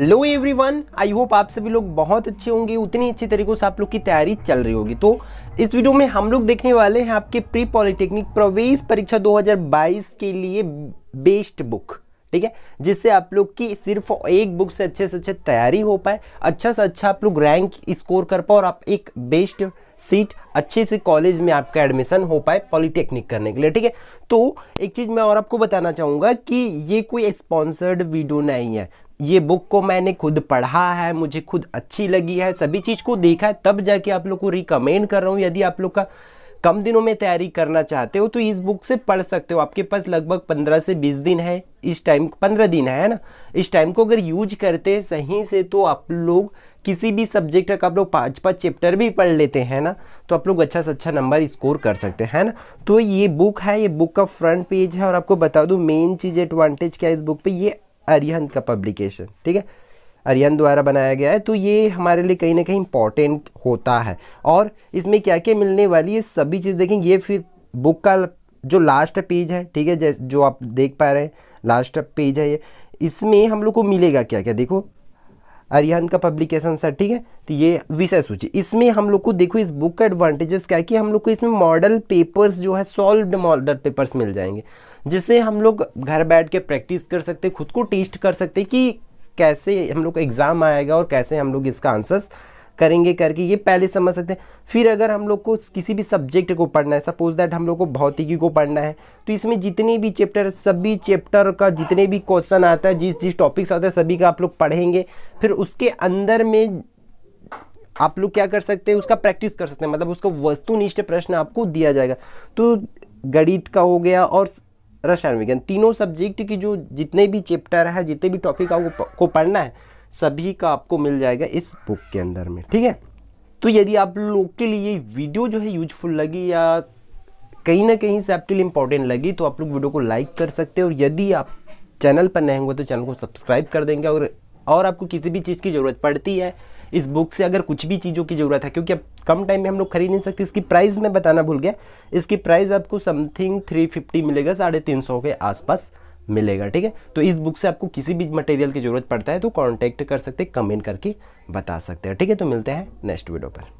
hello everyone I hope आप सभी लोग बहुत अच्छे होंगे उतनी अच्छी तरीके से आप लोग की तैयारी चल रही होगी तो इस वीडियो में हम लोग देखने वाले हैं आपके प्री पॉलिटेक्निक प्रवेश परीक्षा 2022 के लिए बेस्ट बुक ठीक है जिससे आप लोग की सिर्फ एक बुक से अच्छे से अच्छे तैयारी हो पाए अच्छा से अच्छा आप लोग रैंक स्कोर कर पाओ और आप एक बेस्ट सीट अच्छे से कॉलेज में आपका एडमिशन हो पाए पॉलिटेक्निक करने के लिए ठीक है तो एक चीज़ मैं और आपको बताना चाहूँगा कि ये कोई स्पॉन्सर्ड वीडियो नहीं है ये बुक को मैंने खुद पढ़ा है मुझे खुद अच्छी लगी है सभी चीज़ को देखा है तब जाके आप लोग को रिकमेंड कर रहा हूँ यदि आप लोग का कम दिनों में तैयारी करना चाहते हो तो इस बुक से पढ़ सकते हो आपके पास लगभग पंद्रह से बीस दिन है इस टाइम पंद्रह दिन है ना इस टाइम को अगर यूज करते सही से तो आप लोग किसी भी सब्जेक्ट का आप लोग पाँच पाँच चैप्टर भी पढ़ लेते हैं ना तो आप लोग अच्छा से अच्छा नंबर स्कोर कर सकते हैं ना तो ये बुक है ये बुक का फ्रंट पेज है और आपको बता दूँ मेन चीज़ एडवांटेज क्या है इस बुक पर ये अरिहंत का पब्लिकेशन ठीक है अरियन द्वारा बनाया गया है तो ये हमारे लिए कहीं ना कहीं इंपॉर्टेंट होता है और इसमें क्या क्या मिलने वाली है सभी चीज़ देखेंगे ये फिर बुक का जो लास्ट पेज है ठीक है जैसे जो आप देख पा रहे हैं लास्ट पेज है ये इसमें हम लोग को मिलेगा क्या क्या देखो अरिहन का पब्लिकेशन सर ठीक है तो ये विषय सूची इसमें हम लोग को देखो इस बुक का एडवांटेजेस क्या है कि हम लोग को इसमें मॉडल पेपर्स जो है सॉल्व्ड मॉडल पेपर्स मिल जाएंगे जिससे हम लोग घर बैठ के प्रैक्टिस कर सकते खुद को टेस्ट कर सकते कि कैसे हम लोग का एग्ज़ाम आएगा और कैसे हम लोग इसका आंसर्स करेंगे करके ये पहले समझ सकते हैं फिर अगर हम लोग को किसी भी सब्जेक्ट को पढ़ना है सपोज दैट हम लोग को भौतिकी को पढ़ना है तो इसमें जितने भी चैप्टर सभी चैप्टर का जितने भी क्वेश्चन आता है जिस जिस टॉपिक्स आता है सभी का आप लोग पढ़ेंगे फिर उसके अंदर में आप लोग क्या कर सकते हैं उसका प्रैक्टिस कर सकते हैं मतलब उसका वस्तुनिष्ठ प्रश्न आपको दिया जाएगा तो गणित का हो गया और रसायन विज्ञान तीनों सब्जेक्ट की जो जितने भी चैप्टर है जितने भी टॉपिक आपको को पढ़ना है सभी का आपको मिल जाएगा इस बुक के अंदर में ठीक है तो यदि आप लोग के लिए वीडियो जो है यूजफुल लगी या कहीं ना कहीं से आपके लिए इंपॉर्टेंट लगी तो आप लोग वीडियो को लाइक कर सकते हैं और यदि आप चैनल पर नए होंगे तो चैनल को सब्सक्राइब कर देंगे और और आपको किसी भी चीज़ की ज़रूरत पड़ती है इस बुक से अगर कुछ भी चीज़ों की ज़रूरत है क्योंकि अब कम टाइम में हम लोग खरीद नहीं सकते इसकी प्राइस मैं बताना भूल गया इसकी प्राइस आपको समथिंग थ्री फिफ्टी मिलेगा साढ़े तीन सौ के आसपास मिलेगा ठीक है तो इस बुक से आपको किसी भी मटेरियल की ज़रूरत पड़ता है तो कॉन्टैक्ट कर सकते कमेंट करके बता सकते हैं ठीक है तो मिलते हैं नेक्स्ट वीडियो पर